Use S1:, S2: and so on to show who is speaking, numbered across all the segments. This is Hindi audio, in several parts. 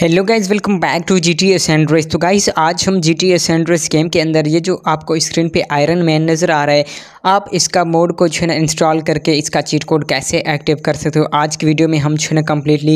S1: hello guys welcome back to G T S and तो गाइज आज हम G T S and game के अंदर ये जो आपको स्क्रीन पे आयरन मैन नज़र आ रहा है आप इसका मोड को जो है ना इंस्टॉल करके इसका चीट कोड कैसे एक्टिव कर सकते हो आज की वीडियो में हम जो है ना कम्प्लीटली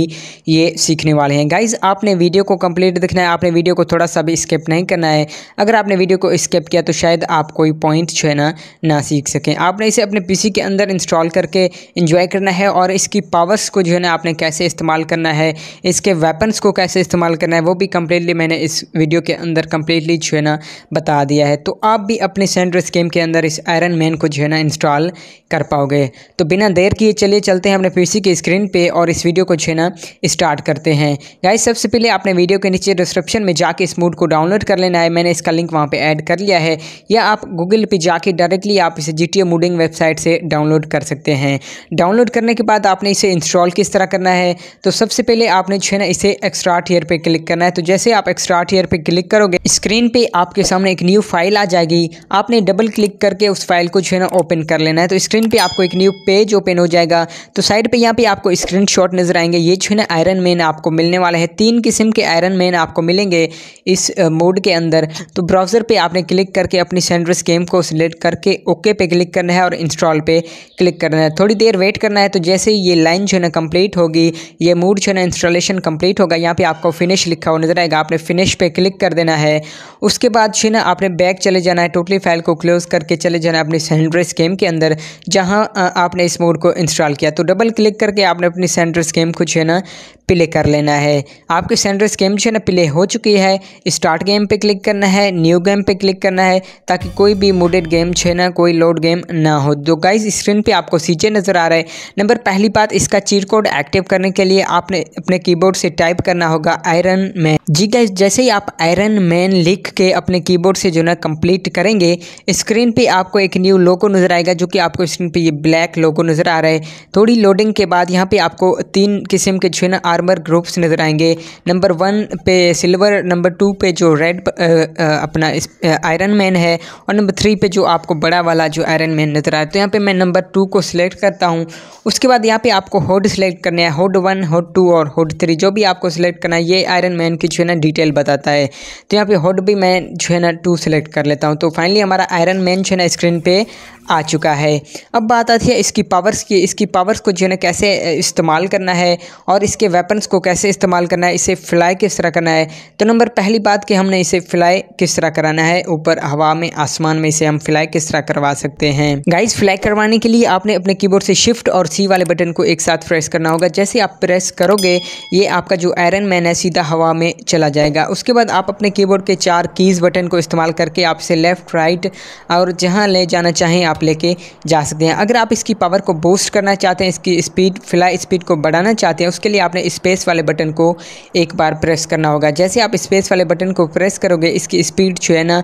S1: ये सीखने वाले हैं गाइज आपने वीडियो को कम्प्लीट देखना है आपने वीडियो को थोड़ा सा भी स्किप नहीं करना है अगर आपने वीडियो को स्किप किया तो शायद आप कोई पॉइंट जो है ना ना सीख सकें आपने इसे अपने पी के अंदर इंस्टॉल करके इंजॉय करना है और इसकी पावर्स को जो है ना आपने कैसे इस्तेमाल करना है इसके वेपन्स को कैसे कैसे इस्तेमाल करना है वो भी कम्प्लीटली मैंने इस वीडियो के अंदर कम्प्लीटली जो है ना बता दिया है तो आप भी अपने सेंडर स्कीम के अंदर इस आयरन मैन को जो है ना इंस्टॉल कर पाओगे तो बिना देर किए चलिए चलते हैं अपने सी की स्क्रीन पर और इस वीडियो को जो है ना स्टार्ट करते हैं या सबसे पहले आपने वीडियो के नीचे डिस्क्रिप्शन में जाके इस मूड को डाउनलोड कर लेना है मैंने इसका लिंक वहाँ पर ऐड कर लिया है या आप गूगल पर जाके डायरेक्टली आप इसे जी टी मूडिंग वेबसाइट से डाउनलोड कर सकते हैं डाउनलोड करने के बाद आपने इसे इंस्टॉल किस तरह करना है तो सबसे पहले आपने जो है ना इसे एक्स्ट्रा स्टार्ट ईयर पे क्लिक करना है तो जैसे आप स्टार्ट ईयर पे क्लिक करोगे स्क्रीन पे आपके सामने एक न्यू फाइल आ जाएगी आपने डबल क्लिक करके उस फाइल को जो है ना ओपन कर लेना है तो स्क्रीन पे आपको एक न्यू पेज ओपन हो जाएगा तो साइड पे यहाँ पे आपको स्क्रीन नजर आएंगे ये जो है ना आयरन मैन आपको मिलने वाला है तीन किस्म के आयरन मैन आपको मिलेंगे इस मोड के अंदर तो ब्राउज़र पर आपने क्लिक करके अपनी सेंड्रस गेम को सिलेक्ट करके ओके पे क्लिक करना है और इंस्टॉल पर क्लिक करना है थोड़ी देर वेट करना है तो जैसे ये लाइन जो है ना कंप्लीट होगी ये मूड जो है ना इंस्टॉलेशन कंप्लीट होगा यहाँ पे आपको फिनिश लिखा हुआ नज़र आएगा आपने फिनिश पे क्लिक कर देना है उसके बाद जो ना आपने बैक चले जाना है टोटली फाइल को क्लोज़ करके चले जाना है अपनी सेंड्रेस गेम के अंदर जहाँ आपने इस मोड को इंस्टॉल किया तो डबल क्लिक करके आपने अपनी सेंड्रेस गेम को जो है ना प्ले कर लेना है आपकी सेंड्रेस गेम जो है ना प्ले हो चुकी है स्टार्ट गेम पर क्लिक करना है न्यू गेम पर क्लिक करना है ताकि कोई भी मोडेड गेम जो है ना कोई लोड गेम ना हो तो गाइज स्क्रीन पर आपको सीचे नज़र आ रहा है नंबर पहली बात इसका चीर कोड एक्टिव करने के लिए आपने अपने कीबोर्ड से टाइप करना होगा होगा आयरन मैन जी गैस जैसे ही आप आयरन मैन लिख के अपने कीबोर्ड से जो ना कंप्लीट करेंगे स्क्रीन पे आपको एक न्यू लोगो नज़र आएगा जो कि आपको स्क्रीन पे ये ब्लैक लोगो नज़र आ रहा है थोड़ी लोडिंग के बाद यहाँ पे आपको तीन किस्म के जो है ना आर्मर ग्रुप्स नज़र आएंगे नंबर वन पे सिल्वर नंबर टू पे जो रेड अपना आयरन मैन है और नंबर थ्री पे जो आपको बड़ा वाला जो आयरन मैन नज़र आया तो यहाँ पर मैं नंबर टू को सिलेक्ट करता हूँ उसके बाद यहाँ पर आपको होड सेलेक्ट करना है होड वन होड टू और होड थ्री जो भी आपको सिलेक्ट करना करना है ये आयरन मैन की जो है ना डिटेल बताता है तो यहाँ पे हॉट भी मैं जो है ना टू सेलेक्ट कर लेता हूँ तो फाइनली हमारा आयरन मैन जो है ना स्क्रीन पे आ चुका है अब बात आती है इसकी पावर्स की इसकी पावर्स को जो है ना कैसे इस्तेमाल करना है और इसके वेपन्स को कैसे इस्तेमाल करना है इसे फ्लाई किस तरह करना है तो नंबर पहली बात कि हमने इसे फ्लाई किस तरह कराना है ऊपर हवा में आसमान में इसे हम फ्लाई किस तरह करवा सकते हैं गाइज फ्लाई करवाने के लिए आपने अपने की से शिफ्ट और सी वाले बटन को एक साथ प्रेस करना होगा जैसे आप प्रेस करोगे ये आपका जो आयरन मैंने सीधा हवा में चला जाएगा उसके बाद आप अपने कीबोर्ड के चार कीज़ बटन को इस्तेमाल करके आप इसे लेफ़्ट राइट और जहाँ ले जाना चाहें आप लेके जा सकते हैं अगर आप इसकी पावर को बूस्ट करना चाहते हैं इसकी स्पीड फ्लाई स्पीड को बढ़ाना चाहते हैं उसके लिए आपने स्पेस वाले बटन को एक बार प्रेस करना होगा जैसे आप स्पेस वाले बटन को प्रेस करोगे इसकी स्पीड जो है ना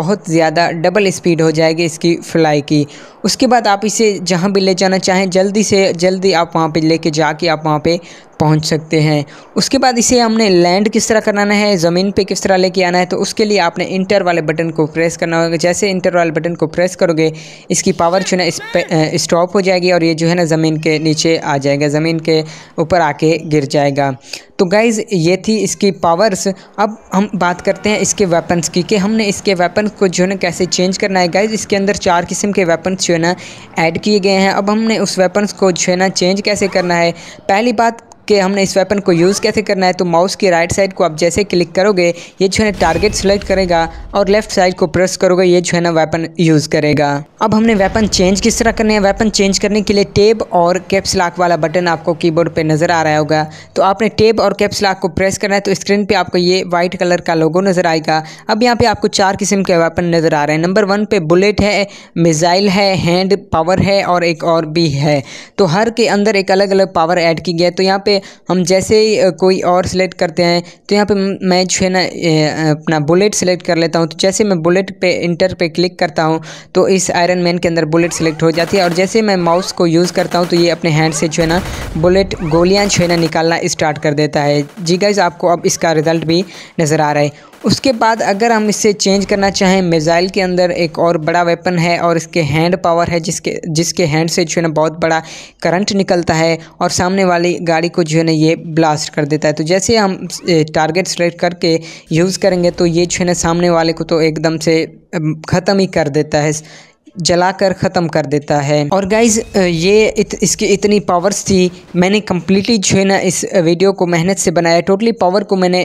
S1: बहुत ज़्यादा डबल स्पीड हो जाएगी इसकी फ्लाई की उसके बाद आप इसे जहाँ भी ले जाना चाहें जल्दी से जल्दी आप वहाँ पर लेके जाके आप वहाँ पर पहुंच सकते हैं उसके बाद इसे हमने लैंड किस तरह कराना है ज़मीन पे किस तरह लेके आना है तो उसके लिए आपने इंटर वाले बटन को प्रेस करना होगा जैसे इंटर वाले बटन को प्रेस करोगे इसकी पावर जो है स्टॉप हो जाएगी और ये जो है ना ज़मीन के नीचे आ जाएगा ज़मीन के ऊपर आके गिर जाएगा तो गाइज़ ये थी इसकी पावर्स अब हम बात करते हैं इसके वेपन्स की कि हमने इसके वेपन को जो है ना कैसे चेंज करना है गाइज़ इसके अंदर चार किस्म के वेपन्स जो है ना ऐड किए गए हैं अब हमने उस वेपन्स को जो है ना चेंज कैसे करना है पहली बात कि हमने इस वेपन को यूज़ कैसे करना है तो माउस की राइट साइड को आप जैसे क्लिक करोगे ये जो है ना टारगेट सेलेक्ट करेगा और लेफ्ट साइड को प्रेस करोगे ये जो है ना वेपन यूज़ करेगा अब हमने वेपन चेंज किस तरह करने हैं वेपन चेंज करने के लिए टेब और कैप्स लाक वाला बटन आपको कीबोर्ड पर नज़र आ रहा होगा तो आपने टेब और कैप्स लाक को प्रेस करना है तो स्क्रीन पर आपको ये वाइट कलर का लोगो नज़र आएगा अब यहाँ पे आपको चार किस्म के वेपन नज़र आ रहे हैं नंबर वन पे बुलेट है मिज़ाइल है हैंड पावर है और एक और भी है तो हर के अंदर एक अलग अलग पावर ऐड की गया है तो यहाँ पे हम जैसे ही कोई और सिलेक्ट करते हैं तो यहाँ पे मैं जो है ना अपना बुलेट सेलेक्ट कर लेता हूँ तो जैसे मैं बुलेट पे इंटर पे क्लिक करता हूँ तो इस आयरन मैन के अंदर बुलेट सेलेक्ट हो जाती है और जैसे मैं माउस को यूज़ करता हूँ तो ये अपने हैंड से जो है ना बुलेट गोलियां छेना निकालना स्टार्ट कर देता है जी गाइज आपको अब इसका रिज़ल्ट भी नज़र आ रहा है उसके बाद अगर हम इसे चेंज करना चाहें मिज़ाइल के अंदर एक और बड़ा वेपन है और इसके हैंड पावर है जिसके जिसके हैंड से जो है ना बहुत बड़ा करंट निकलता है और सामने वाली गाड़ी को जो है ना ये ब्लास्ट कर देता है तो जैसे हम टारगेट सेलेक्ट करके यूज़ करेंगे तो ये जो है ना सामने वाले को तो एकदम से ख़त्म ही कर देता है जलाकर ख़त्म कर देता है और गाइज ये इत, इसकी इतनी पावर्स थी मैंने कम्प्लीटली जो है ना इस वीडियो को मेहनत से बनाया टोटली पावर को मैंने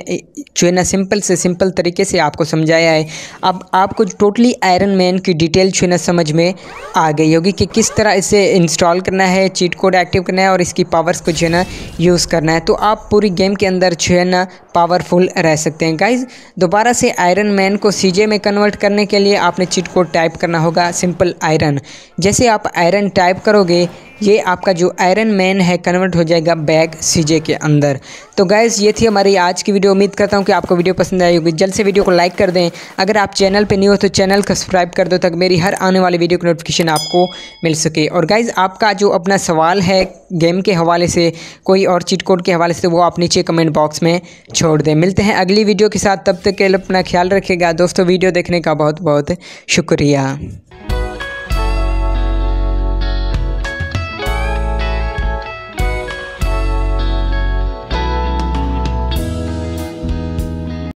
S1: जो है ना सिंपल से सिंपल तरीके से आपको समझाया है अब आपको टोटली आयरन मैन की डिटेल जो है ना समझ में आ गई होगी कि किस तरह इसे इंस्टॉल करना है चीट कोड एक्टिव करना है और इसकी पावर्स को जो है ना यूज़ करना है तो आप पूरी गेम के अंदर जो है ना पावरफुल रह सकते हैं गाइज दोबारा से आयरन मैन को सीजे में कन्वर्ट करने के लिए आपने चीट कोड टाइप करना होगा सिंपल एग्जाम्पल आयरन जैसे आप आयरन टाइप करोगे ये आपका जो आयरन मैन है कन्वर्ट हो जाएगा बैग सीजे के अंदर तो गैस ये थी हमारी आज की वीडियो उम्मीद करता हूँ कि आपको वीडियो पसंद आई होगी जल्द से वीडियो को लाइक कर दें अगर आप चैनल पर नहीं हो तो चैनल को सब्सक्राइब कर दो तक मेरी हर आने वाली वीडियो की नोटिफिकेशन आपको मिल सके और गाइज़ आपका जो अपना सवाल है गेम के हवाले से कोई और चीट कोड के हवाले से वो आप नीचे कमेंट बॉक्स में छोड़ दें मिलते हैं अगली वीडियो के साथ तब तक के लिए अपना ख्याल रखेगा दोस्तों वीडियो देखने का बहुत बहुत शुक्रिया